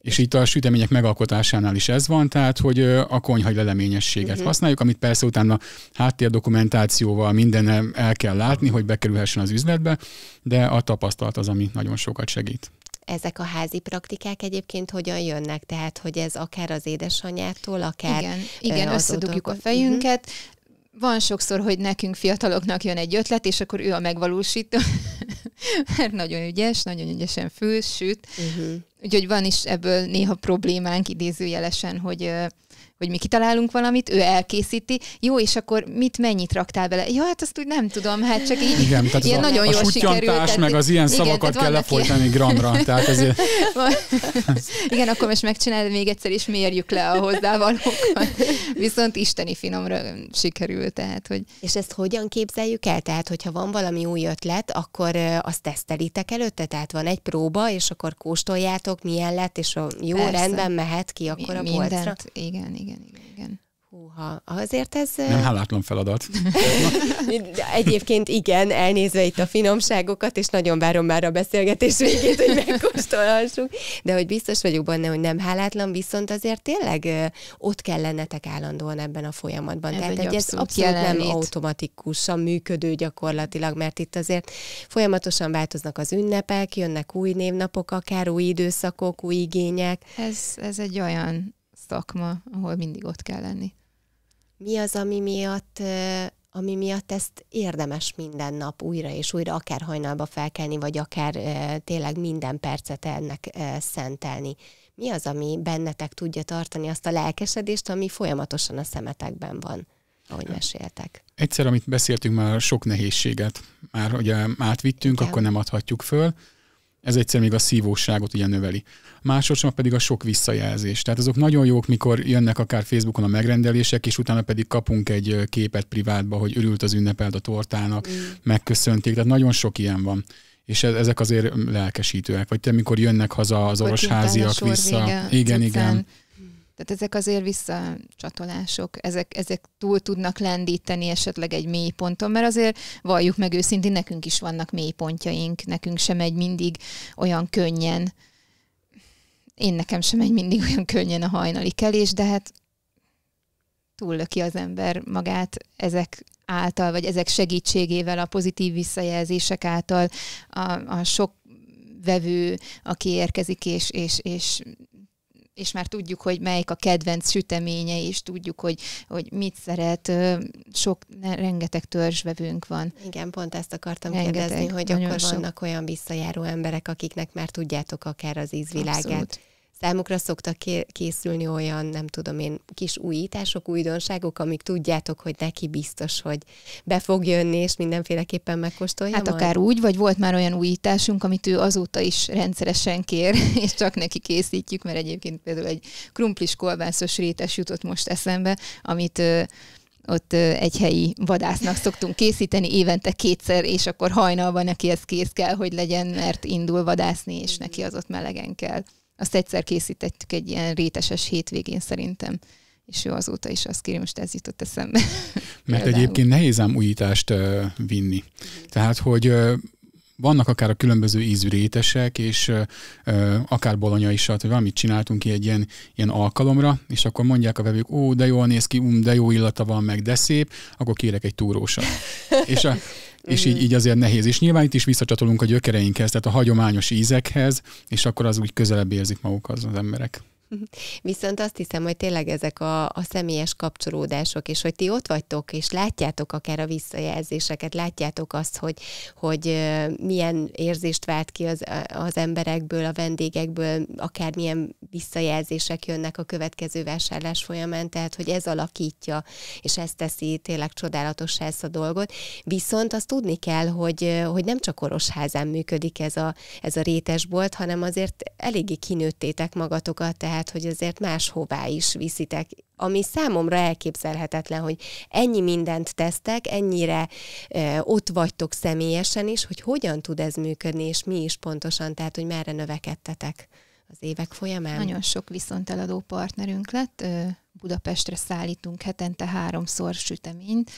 És itt a sütemények megalkotásánál is ez van, tehát hogy a konyhai leleményességet uh-huh. használjuk, amit persze utána háttérdokumentációval minden el kell látni, hogy bekerülhessen az üzletbe, de a tapasztalat az, ami nagyon sokat segít ezek a házi praktikák egyébként hogyan jönnek? Tehát, hogy ez akár az édesanyától, akár Igen, igen az összedugjuk a fejünket, uh-huh van sokszor, hogy nekünk fiataloknak jön egy ötlet, és akkor ő a megvalósító, mert nagyon ügyes, nagyon ügyesen főz, süt. Uh-huh. Úgyhogy van is ebből néha problémánk idézőjelesen, hogy hogy mi kitalálunk valamit, ő elkészíti, jó, és akkor mit, mennyit raktál bele? Ja, hát azt úgy nem tudom, hát csak így igen, tehát ilyen nagyon a, jól a sikerült. Tehát, meg az ilyen igen, szavakat kell lefolytani gramra, tehát ezért... igen, akkor most megcsinálod még egyszer, és mérjük le a hozzávalókat. Viszont isteni finomra sikerült, tehát, hogy... És ezt hogyan képzeljük el? Tehát, hogyha van valami új ötlet, akkor azt tesztelitek előtte? Tehát van egy próba, és akkor kóstoljátok, milyen lett, és a jó Persze. rendben mehet ki akkor a polcra? Mindent, igen, igen igen, igen. igen. Húha, azért ez... Nem hálátlan feladat. Egyébként igen, elnézve itt a finomságokat, és nagyon várom már a beszélgetés végét, hogy megkóstolhassuk, de hogy biztos vagyok benne, hogy nem hálátlan, viszont azért tényleg ott kell lennetek állandóan ebben a folyamatban. Ez Tehát egy, egy abszolút ez abszolút nem automatikusan működő gyakorlatilag, mert itt azért folyamatosan változnak az ünnepek, jönnek új névnapok, akár új időszakok, új igények. Ez, ez egy olyan szakma, ahol mindig ott kell lenni. Mi az, ami miatt ami miatt ezt érdemes minden nap újra és újra, akár hajnalba felkelni, vagy akár tényleg minden percet ennek szentelni. Mi az, ami bennetek tudja tartani azt a lelkesedést, ami folyamatosan a szemetekben van, ahogy hát, meséltek? Egyszer, amit beszéltünk már, sok nehézséget már ugye átvittünk, Igen. akkor nem adhatjuk föl, ez egyszer még a szívóságot ugye növeli. Másodszor pedig a sok visszajelzés. Tehát azok nagyon jók, mikor jönnek akár Facebookon a megrendelések, és utána pedig kapunk egy képet privátba, hogy örült az ünnepelt a tortának, mm. megköszönték. Tehát nagyon sok ilyen van és ezek azért mm, lelkesítőek. Vagy te, mikor jönnek haza az orosháziak vissza. Igen, igen. Tehát ezek azért visszacsatolások, ezek, ezek túl tudnak lendíteni esetleg egy mély ponton, mert azért valljuk meg őszintén, nekünk is vannak mély pontjaink, nekünk sem egy mindig olyan könnyen, én nekem sem egy mindig olyan könnyen a hajnali kelés, de hát túllöki az ember magát ezek által, vagy ezek segítségével, a pozitív visszajelzések által, a, a sok vevő, aki érkezik és, és, és és már tudjuk, hogy melyik a kedvenc süteménye, és tudjuk, hogy, hogy mit szeret, sok, rengeteg törzsvevünk van. Igen, pont ezt akartam rengeteg, kérdezni, hogy akkor sok. vannak olyan visszajáró emberek, akiknek már tudjátok akár az ízvilágát. Abszolút Számukra szoktak készülni olyan, nem tudom én, kis újítások, újdonságok, amik tudjátok, hogy neki biztos, hogy be fog jönni, és mindenféleképpen megkóstolja Hát majd? akár úgy, vagy volt már olyan újításunk, amit ő azóta is rendszeresen kér, és csak neki készítjük, mert egyébként például egy krumplis kolbászos rétes jutott most eszembe, amit ott egy helyi vadásznak szoktunk készíteni évente kétszer, és akkor hajnalban neki ez kész kell, hogy legyen, mert indul vadászni, és neki mhm. az ott melegen kell. Azt egyszer készítettük egy ilyen réteses hétvégén szerintem és ő azóta is azt kéri, most ez jutott eszembe. Mert Például. egyébként nehéz ám újítást uh, vinni. Tehát, hogy uh, vannak akár a különböző ízű rétesek, és uh, akár bolonya is, hogy valamit csináltunk egy ilyen, ilyen alkalomra, és akkor mondják a vevők, ó, de jól néz ki, um, de jó illata van, meg de szép, akkor kérek egy túrósat. és a, és így, így azért nehéz. És nyilván itt is visszacsatolunk a gyökereinkhez, tehát a hagyományos ízekhez, és akkor az úgy közelebb érzik maguk az, az emberek. Viszont azt hiszem, hogy tényleg ezek a, a személyes kapcsolódások, és hogy ti ott vagytok, és látjátok akár a visszajelzéseket, látjátok azt, hogy, hogy milyen érzést vált ki az, az emberekből, a vendégekből, akár milyen visszajelzések jönnek a következő vásárlás folyamán, tehát hogy ez alakítja, és ez teszi tényleg csodálatos ezt a dolgot. Viszont azt tudni kell, hogy, hogy nem csak orosházán működik ez a, ez a rétesbolt, hanem azért eléggé kinőttétek magatokat, tehát lehet, hogy azért máshová is viszitek, ami számomra elképzelhetetlen, hogy ennyi mindent tesztek, ennyire e, ott vagytok személyesen is, hogy hogyan tud ez működni, és mi is pontosan, tehát hogy merre növekedtetek az évek folyamán? Nagyon sok eladó partnerünk lett. Budapestre szállítunk hetente háromszor süteményt,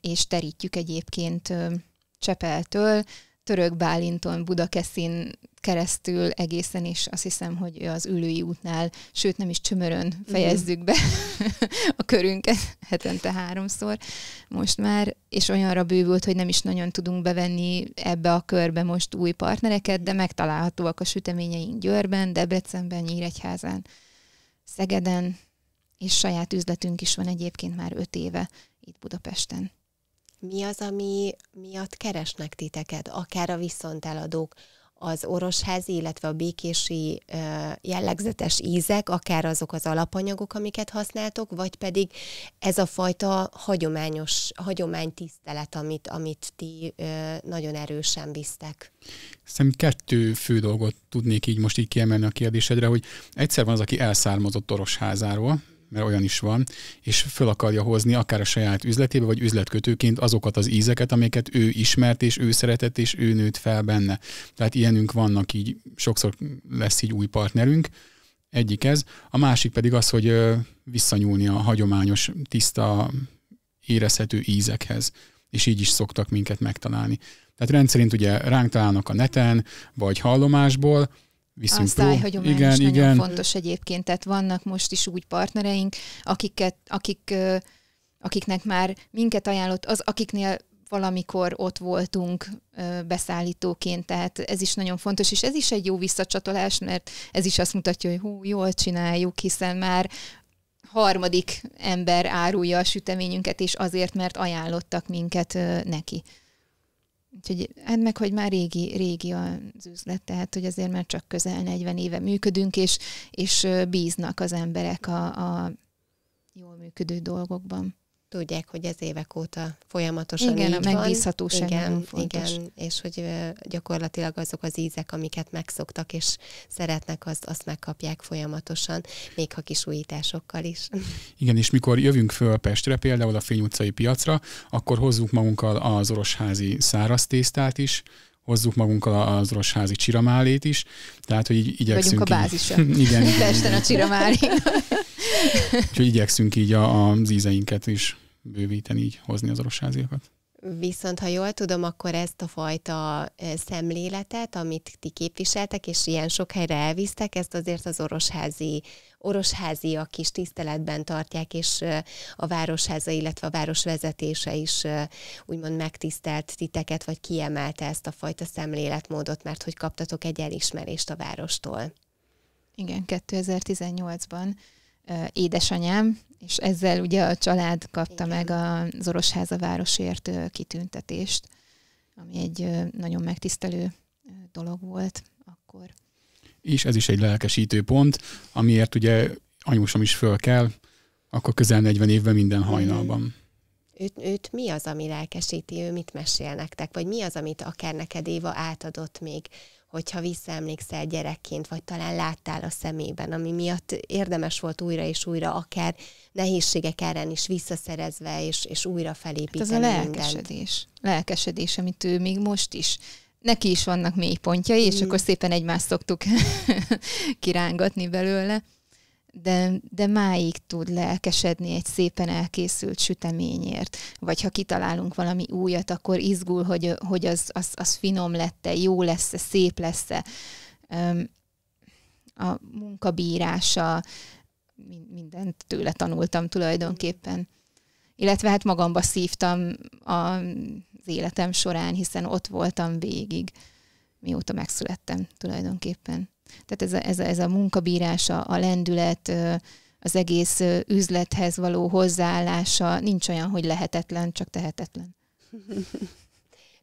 és terítjük egyébként Csepeltől Török Bálinton, Budakeszin keresztül egészen, is azt hiszem, hogy az ülői útnál, sőt nem is csömörön mhm. fejezzük be a körünket hetente háromszor most már, és olyanra bővült, hogy nem is nagyon tudunk bevenni ebbe a körbe most új partnereket, de megtalálhatóak a süteményeink Győrben, Debrecenben, Nyíregyházán, Szegeden, és saját üzletünk is van egyébként már öt éve itt Budapesten mi az, ami miatt keresnek titeket, akár a viszonteladók, az orosházi, illetve a békési jellegzetes ízek, akár azok az alapanyagok, amiket használtok, vagy pedig ez a fajta hagyományos, hagyománytisztelet, amit, amit ti nagyon erősen visztek? Szerintem kettő fő dolgot tudnék így most így kiemelni a kérdésedre, hogy egyszer van az, aki elszármazott orosházáról, mert olyan is van, és föl akarja hozni akár a saját üzletébe, vagy üzletkötőként azokat az ízeket, amiket ő ismert, és ő szeretett, és ő nőtt fel benne. Tehát ilyenünk vannak így, sokszor lesz így új partnerünk, egyik ez. A másik pedig az, hogy visszanyúlni a hagyományos, tiszta, érezhető ízekhez, és így is szoktak minket megtalálni. Tehát rendszerint ugye ránk találnak a neten, vagy hallomásból, viszünk. A szájhagyomány igen, is igen. nagyon fontos egyébként, tehát vannak most is úgy partnereink, akiket, akik, akiknek már minket ajánlott, az akiknél valamikor ott voltunk beszállítóként, tehát ez is nagyon fontos, és ez is egy jó visszacsatolás, mert ez is azt mutatja, hogy hú, jól csináljuk, hiszen már harmadik ember árulja a süteményünket, és azért, mert ajánlottak minket neki. Úgyhogy, hát meg, hogy már régi, régi az üzlet, tehát, hogy azért már csak közel 40 éve működünk, és, és bíznak az emberek a, a jól működő dolgokban tudják, hogy ez évek óta folyamatosan igen, így a megbízhatóság van. Igen, fontos. igen, és hogy gyakorlatilag azok az ízek, amiket megszoktak és szeretnek, azt, azt megkapják folyamatosan, még ha kis újításokkal is. Igen, és mikor jövünk föl Pestre, például a Fény utcai piacra, akkor hozzuk magunkkal az orosházi száraz tésztát is, hozzuk magunkkal az orosházi csiramálét is, tehát hogy így igyekszünk... Vagyunk a bázisa. Így, igen, igen. Testen a csiramáli. Úgyhogy igyekszünk így a, a ízeinket is bővíteni, így hozni az orosháziakat. Viszont, ha jól tudom, akkor ezt a fajta szemléletet, amit ti képviseltek, és ilyen sok helyre elvisztek, ezt azért az orosházi, orosháziak is tiszteletben tartják, és a városháza, illetve a város vezetése is úgymond megtisztelt titeket, vagy kiemelte ezt a fajta szemléletmódot, mert hogy kaptatok egy elismerést a várostól. Igen, 2018-ban édesanyám, és ezzel ugye a család kapta Igen. meg az Orosháza városért kitüntetést, ami egy nagyon megtisztelő dolog volt akkor. És ez is egy lelkesítő pont, amiért ugye anyósom is föl kell, akkor közel 40 évben minden mhm. hajnalban. Őt, őt mi az, ami lelkesíti, ő mit mesél nektek, vagy mi az, amit akár neked Éva átadott még hogyha visszaemlékszel gyerekként, vagy talán láttál a szemében, ami miatt érdemes volt újra és újra, akár nehézségek ellen is visszaszerezve, és, és újra felépíteni hát Ez a lelkesedés. Mindent. Lelkesedés, amit ő még most is neki is vannak mélypontjai, és mm. akkor szépen egymást szoktuk kirángatni belőle de, de máig tud lelkesedni egy szépen elkészült süteményért, vagy ha kitalálunk valami újat, akkor izgul, hogy, hogy az, az, az finom lett-e, jó lesz -e, szép lesz -e. A munkabírása, mindent tőle tanultam tulajdonképpen. Illetve hát magamba szívtam az életem során, hiszen ott voltam végig, mióta megszülettem tulajdonképpen. Tehát ez a, ez a, ez a munkabírása, a lendület, az egész üzlethez való hozzáállása, nincs olyan, hogy lehetetlen, csak tehetetlen.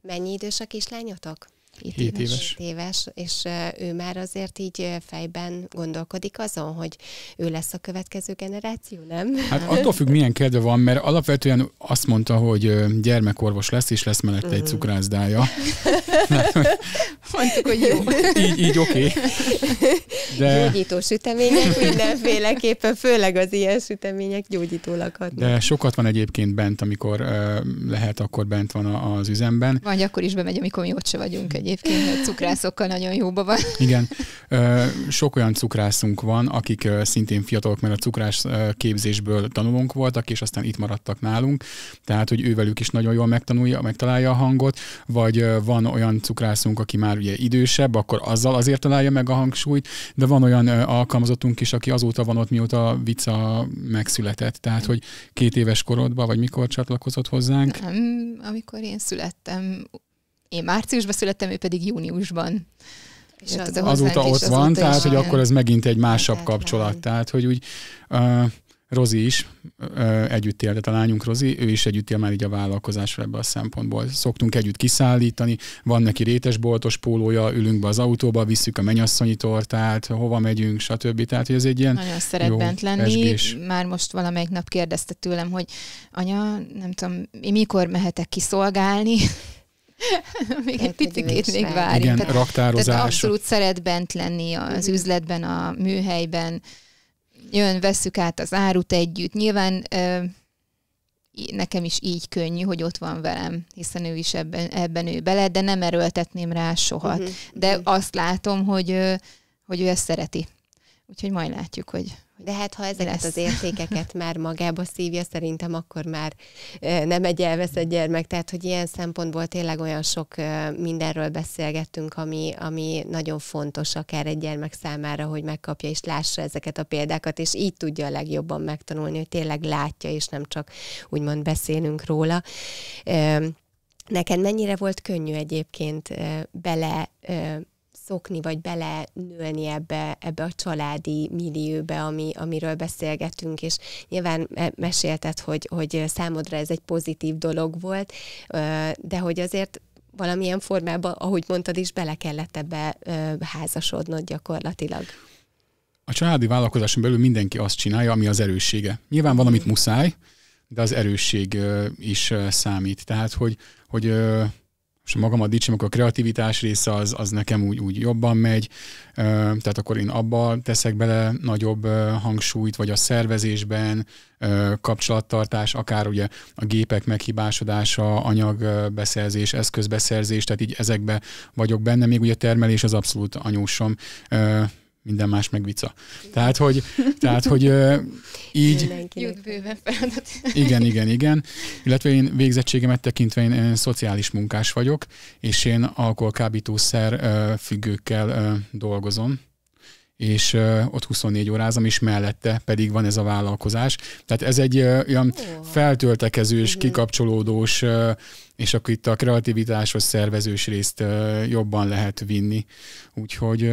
Mennyi idős a kislányotok? 7 éves, éves. éves, és ő már azért így fejben gondolkodik azon, hogy ő lesz a következő generáció, nem? Hát attól függ, milyen kedve van, mert alapvetően azt mondta, hogy gyermekorvos lesz, és lesz mellette egy mhm. cukrászdája. Mondtuk, hogy jó. így, így oké. Okay. De... Gyógyító sütemények mindenféleképpen, főleg az ilyen sütemények gyógyítólag hatnak. De sokat van egyébként bent, amikor lehet, akkor bent van az üzemben. Vagy akkor is bemegy, amikor mi ott se vagyunk egy egyébként, hogy cukrászokkal nagyon jóba van. Igen, sok olyan cukrászunk van, akik szintén fiatalok, mert a cukrász képzésből tanulunk voltak, és aztán itt maradtak nálunk, tehát hogy ővelük is nagyon jól megtanulja, megtalálja a hangot, vagy van olyan cukrászunk, aki már ugye idősebb, akkor azzal azért találja meg a hangsúlyt, de van olyan alkalmazottunk is, aki azóta van ott, mióta a Vica megszületett, tehát hogy két éves korodban, vagy mikor csatlakozott hozzánk? Nem, amikor én születtem, én márciusban születtem, ő pedig júniusban. És az, azóta ott azóta tehát hogy akkor ez megint egy másabb hát, kapcsolat. Van. Hát. Tehát, hogy úgy uh, Rozi is uh, együtt él, tehát a lányunk Rozi, ő is együtt él már így a vállalkozásra ebbe a szempontból. Szoktunk együtt kiszállítani, van neki rétesboltos pólója, ülünk be az autóba, visszük a mennyasszonyi tortát, hova megyünk, stb. Tehát, hogy ez egy ilyen Nagyon szeret jó bent lenni. Esgés. Már most valamelyik nap kérdezte tőlem, hogy anya, nem tudom, mikor mehetek kiszolgálni, még egy picit még várjunk. Igen, tehát, raktározás. Tehát abszolút szeret bent lenni az mhm. üzletben, a műhelyben. Jön, veszük át az árut együtt. Nyilván nekem is így könnyű, hogy ott van velem, hiszen ő is ebben, ebben ő bele, de nem erőltetném rá soha. Uh-huh. De uh-huh. azt látom, hogy, hogy ő ezt szereti. Úgyhogy majd látjuk, hogy de hát, ha ezeket lesz. az értékeket már magába szívja, szerintem akkor már nem egy elveszett gyermek. Tehát, hogy ilyen szempontból tényleg olyan sok mindenről beszélgettünk, ami, ami nagyon fontos akár egy gyermek számára, hogy megkapja és lássa ezeket a példákat, és így tudja a legjobban megtanulni, hogy tényleg látja, és nem csak úgymond beszélünk róla. Neked mennyire volt könnyű egyébként bele szokni, vagy nőni ebbe, ebbe a családi millióbe, ami, amiről beszélgetünk, és nyilván mesélted, hogy, hogy számodra ez egy pozitív dolog volt, de hogy azért valamilyen formában, ahogy mondtad is, bele kellett ebbe házasodnod gyakorlatilag. A családi vállalkozáson belül mindenki azt csinálja, ami az erőssége. Nyilván valamit mm. muszáj, de az erősség is számít. Tehát, hogy, hogy most a dicsim, akkor a kreativitás része az, az nekem úgy, úgy jobban megy, tehát akkor én abba teszek bele nagyobb hangsúlyt, vagy a szervezésben, kapcsolattartás, akár ugye a gépek meghibásodása, anyagbeszerzés, eszközbeszerzés, tehát így ezekbe vagyok benne, még ugye a termelés az abszolút anyósom minden más meg vica. Tehát, hogy, tehát, hogy uh, így... Jut bőven feladat. Igen, igen, igen. Illetve én végzettségemet tekintve én, én szociális munkás vagyok, és én alkoholkábítószer uh, függőkkel uh, dolgozom és uh, ott 24 órázom, és mellette pedig van ez a vállalkozás. Tehát ez egy uh, olyan Jó. feltöltekezős, mhm. kikapcsolódós, uh, és akkor itt a kreativitáshoz szervezős részt jobban lehet vinni. Úgyhogy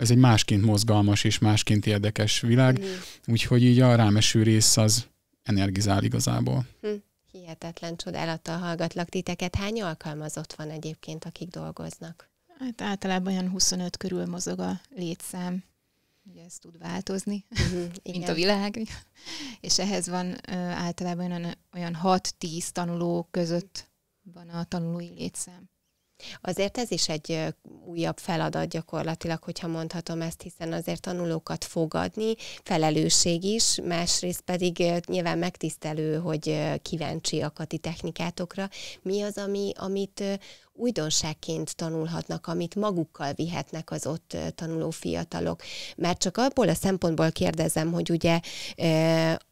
ez egy másként mozgalmas és másként érdekes világ, mm. úgyhogy így a rámeső rész az energizál igazából. Hm. Hihetetlen csodálattal hallgatlak titeket. Hány alkalmazott van egyébként, akik dolgoznak? Hát általában olyan 25 körül mozog a létszám. Ugye ez tud változni, uh-huh, mint a világ. És ehhez van általában olyan, olyan 6-10 tanuló között van a tanulói létszám. Azért ez is egy újabb feladat gyakorlatilag, hogyha mondhatom ezt, hiszen azért tanulókat fogadni, felelősség is, másrészt pedig nyilván megtisztelő, hogy kíváncsiak a ti technikátokra. Mi az, ami, amit újdonságként tanulhatnak, amit magukkal vihetnek az ott tanuló fiatalok. mert csak abból a szempontból kérdezem, hogy ugye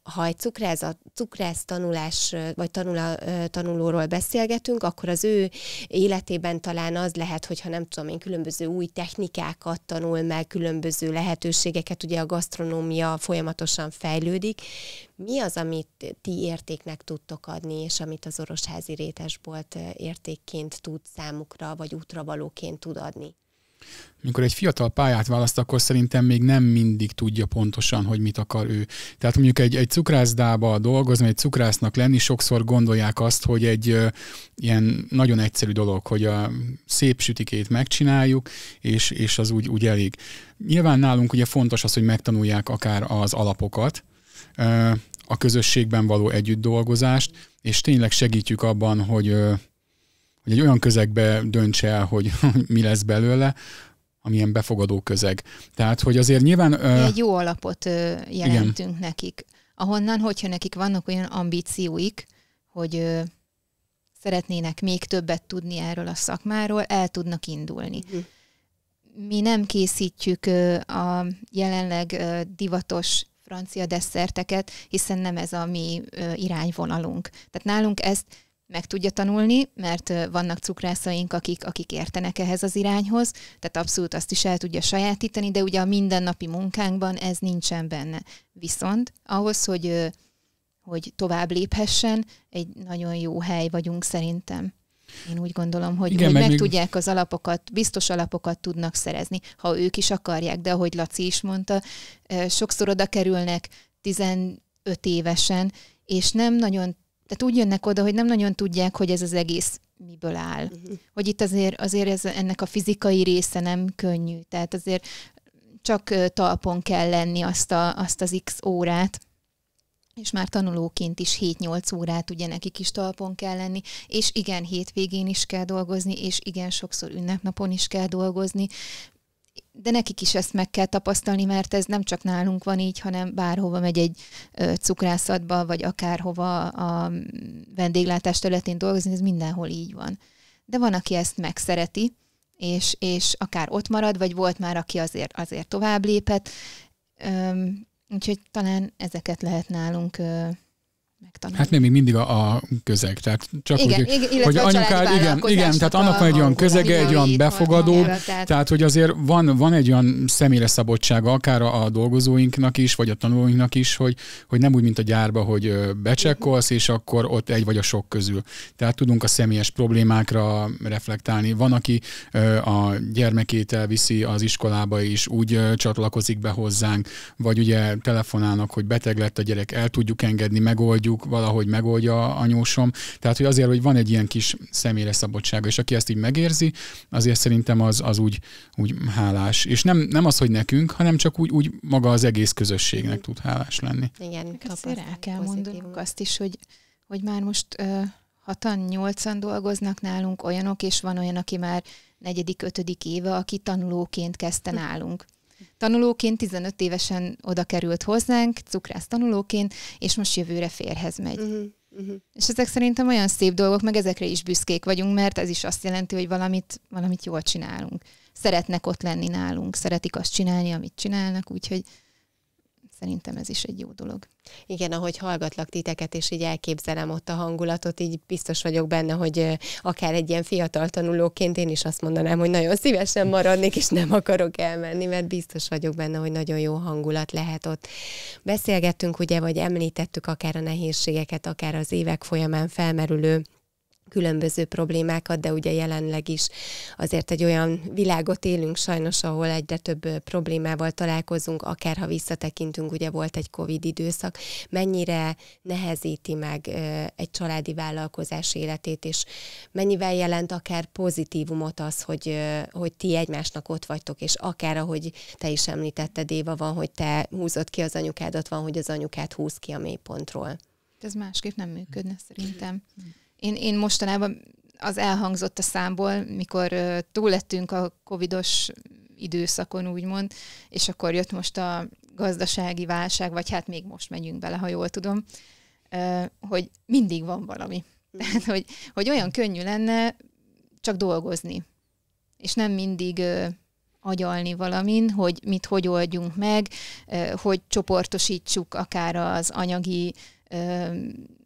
ha egy cukrász, a cukrász tanulás vagy tanula, tanulóról beszélgetünk, akkor az ő életében talán az lehet, hogyha nem tudom én, különböző új technikákat tanul meg, különböző lehetőségeket, ugye a gasztronómia folyamatosan fejlődik, mi az, amit ti értéknek tudtok adni, és amit az orosházi rétesbolt értékként tud számukra, vagy útravalóként tud adni? Amikor egy fiatal pályát választ, akkor szerintem még nem mindig tudja pontosan, hogy mit akar ő. Tehát mondjuk egy, egy cukrászdába dolgozni, egy cukrásznak lenni, sokszor gondolják azt, hogy egy ö, ilyen nagyon egyszerű dolog, hogy a szép sütikét megcsináljuk, és, és az úgy, úgy elég. Nyilván nálunk ugye fontos az, hogy megtanulják akár az alapokat, a közösségben való együtt dolgozást, és tényleg segítjük abban, hogy, hogy egy olyan közegbe döntse el, hogy mi lesz belőle, amilyen befogadó közeg. Tehát, hogy azért nyilván... Mi egy jó alapot jelentünk igen. nekik, ahonnan, hogyha nekik vannak olyan ambícióik, hogy szeretnének még többet tudni erről a szakmáról, el tudnak indulni. Mi nem készítjük a jelenleg divatos francia desszerteket, hiszen nem ez a mi irányvonalunk. Tehát nálunk ezt meg tudja tanulni, mert vannak cukrászaink, akik, akik értenek ehhez az irányhoz, tehát abszolút azt is el tudja sajátítani, de ugye a mindennapi munkánkban ez nincsen benne. Viszont ahhoz, hogy, hogy tovább léphessen, egy nagyon jó hely vagyunk szerintem. Én úgy gondolom, hogy, Igen, hogy meg, meg még... tudják az alapokat, biztos alapokat tudnak szerezni, ha ők is akarják, de ahogy Laci is mondta, sokszor oda kerülnek 15 évesen, és nem nagyon, tehát úgy jönnek oda, hogy nem nagyon tudják, hogy ez az egész miből áll. Uh-huh. Hogy itt azért, azért ez, ennek a fizikai része nem könnyű, tehát azért csak talpon kell lenni azt, a, azt az x órát, és már tanulóként is 7-8 órát ugye nekik is talpon kell lenni, és igen, hétvégén is kell dolgozni, és igen, sokszor ünnepnapon is kell dolgozni, de nekik is ezt meg kell tapasztalni, mert ez nem csak nálunk van így, hanem bárhova megy egy cukrászatba, vagy akárhova a vendéglátás területén dolgozni, ez mindenhol így van. De van, aki ezt megszereti, és, és akár ott marad, vagy volt már, aki azért, azért tovább lépett. Úgyhogy talán ezeket lehet nálunk megtanulni. Hát még mindig a, a közeg, tehát csak igen, úgy, igen, hogy anyukád, igen, igen, tehát annak van egy olyan közege, egy olyan befogadó, tehát... tehát hogy azért van, van egy olyan személyre szabottsága akár a, a dolgozóinknak is, vagy a tanulóinknak is, hogy, hogy nem úgy, mint a gyárba, hogy becsekkolsz, és akkor ott egy vagy a sok közül. Tehát tudunk a személyes problémákra reflektálni. Van, aki a gyermekét elviszi az iskolába, és úgy csatlakozik be hozzánk, vagy ugye telefonálnak, hogy beteg lett a gyerek, el tudjuk engedni, megoldjuk, mondjuk valahogy megoldja anyósom. Tehát, hogy azért, hogy van egy ilyen kis személyre szabadsága, és aki ezt így megérzi, azért szerintem az, az úgy, úgy hálás. És nem, nem az, hogy nekünk, hanem csak úgy, úgy maga az egész közösségnek tud hálás lenni. Igen, azért el kell mondanunk azt is, hogy, hogy már most uh, hatan, nyolcan dolgoznak nálunk olyanok, és van olyan, aki már negyedik, ötödik éve, aki tanulóként kezdte hm. nálunk. Tanulóként 15 évesen oda került hozzánk, cukrász tanulóként, és most jövőre férhez megy. Uh-huh. Uh-huh. És ezek szerintem olyan szép dolgok, meg ezekre is büszkék vagyunk, mert ez is azt jelenti, hogy valamit, valamit jól csinálunk. Szeretnek ott lenni nálunk, szeretik azt csinálni, amit csinálnak, úgyhogy szerintem ez is egy jó dolog. Igen, ahogy hallgatlak titeket, és így elképzelem ott a hangulatot, így biztos vagyok benne, hogy akár egy ilyen fiatal tanulóként én is azt mondanám, hogy nagyon szívesen maradnék, és nem akarok elmenni, mert biztos vagyok benne, hogy nagyon jó hangulat lehet ott. Beszélgettünk ugye, vagy említettük akár a nehézségeket, akár az évek folyamán felmerülő különböző problémákat, de ugye jelenleg is azért egy olyan világot élünk sajnos, ahol egyre több problémával találkozunk, akár ha visszatekintünk, ugye volt egy Covid időszak, mennyire nehezíti meg egy családi vállalkozás életét, és mennyivel jelent akár pozitívumot az, hogy, hogy ti egymásnak ott vagytok, és akár ahogy te is említetted, Éva, van, hogy te húzod ki az anyukádat, van, hogy az anyukát húz ki a mélypontról. Ez másképp nem működne szerintem. Hm. Én, én mostanában az elhangzott a számból, mikor túl lettünk a covidos időszakon, úgymond, és akkor jött most a gazdasági válság, vagy hát még most megyünk bele, ha jól tudom, hogy mindig van valami. Mm. Tehát, hogy, hogy olyan könnyű lenne csak dolgozni, és nem mindig agyalni valamin, hogy mit hogy oldjunk meg, hogy csoportosítsuk akár az anyagi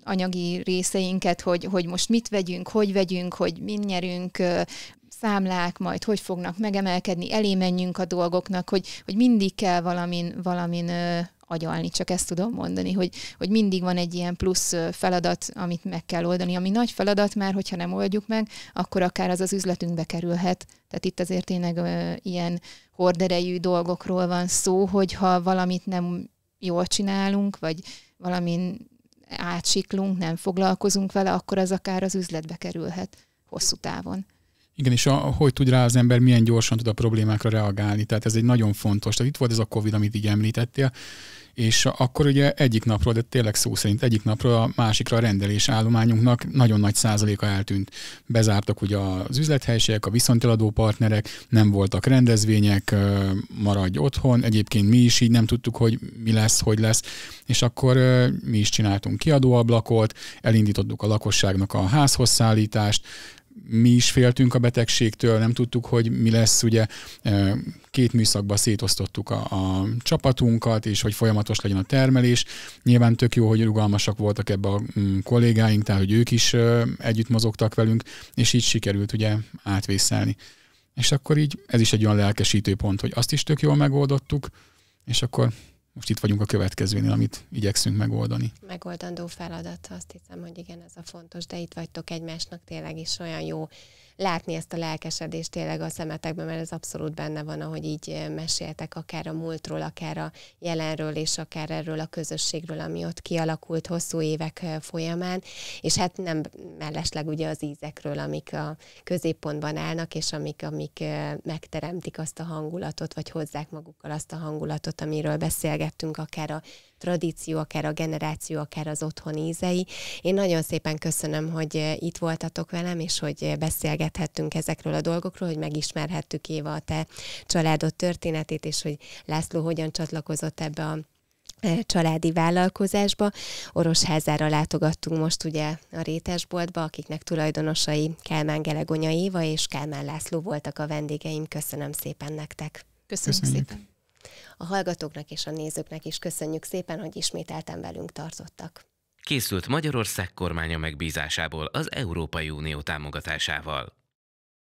anyagi részeinket, hogy, hogy most mit vegyünk, hogy vegyünk, hogy mind nyerünk, számlák majd hogy fognak megemelkedni, elé menjünk a dolgoknak, hogy, hogy mindig kell valamin, valamin ö, agyalni, csak ezt tudom mondani, hogy, hogy mindig van egy ilyen plusz feladat, amit meg kell oldani, ami nagy feladat már, hogyha nem oldjuk meg, akkor akár az az üzletünkbe kerülhet. Tehát itt azért tényleg ö, ilyen horderejű dolgokról van szó, hogyha valamit nem jól csinálunk, vagy valamin átsiklunk, nem foglalkozunk vele, akkor az akár az üzletbe kerülhet hosszú távon. Igen, és a, hogy tud rá az ember, milyen gyorsan tud a problémákra reagálni. Tehát ez egy nagyon fontos. Tehát itt volt ez a COVID, amit így említettél, és akkor ugye egyik napról, de tényleg szó szerint egyik napról a másikra a rendelés állományunknak nagyon nagy százaléka eltűnt. Bezártak ugye az üzlethelyiségek, a viszonteladó partnerek, nem voltak rendezvények, maradj otthon, egyébként mi is így nem tudtuk, hogy mi lesz, hogy lesz, és akkor mi is csináltunk kiadóablakot, elindítottuk a lakosságnak a házhoz szállítást, mi is féltünk a betegségtől, nem tudtuk, hogy mi lesz, ugye két műszakba szétosztottuk a, a csapatunkat, és hogy folyamatos legyen a termelés. Nyilván tök jó, hogy rugalmasak voltak ebbe a mm, kollégáink, tehát hogy ők is együtt mozogtak velünk, és így sikerült ugye átvészelni. És akkor így ez is egy olyan lelkesítő pont, hogy azt is tök jól megoldottuk, és akkor most itt vagyunk a következőnél, amit igyekszünk megoldani. Megoldandó feladat, azt hiszem, hogy igen, ez a fontos, de itt vagytok egymásnak tényleg is olyan jó látni ezt a lelkesedést tényleg a szemetekben, mert ez abszolút benne van, ahogy így eh, meséltek akár a múltról, akár a jelenről, és akár erről a közösségről, ami ott kialakult hosszú évek eh, folyamán, és hát nem mellesleg ugye az ízekről, amik a középpontban állnak, és amik, amik eh, megteremtik azt a hangulatot, vagy hozzák magukkal azt a hangulatot, amiről beszélgettünk, akár a tradíció, akár a generáció, akár az otthon ízei. Én nagyon szépen köszönöm, hogy eh, itt voltatok velem, és hogy eh, beszélgethettünk ezekről a dolgokról, hogy megismerhettük Éva a te családod történetét, és hogy László hogyan csatlakozott ebbe a eh, családi vállalkozásba. Orosházára látogattunk most ugye a rétesboltba, akiknek tulajdonosai Kálmán Gelegonya Éva és Kálmán László voltak a vendégeim. Köszönöm szépen nektek. Köszönöm Köszönjük. szépen. A hallgatóknak és a nézőknek is köszönjük szépen, hogy ismételten velünk tartottak. Készült Magyarország kormánya megbízásából az Európai Unió támogatásával.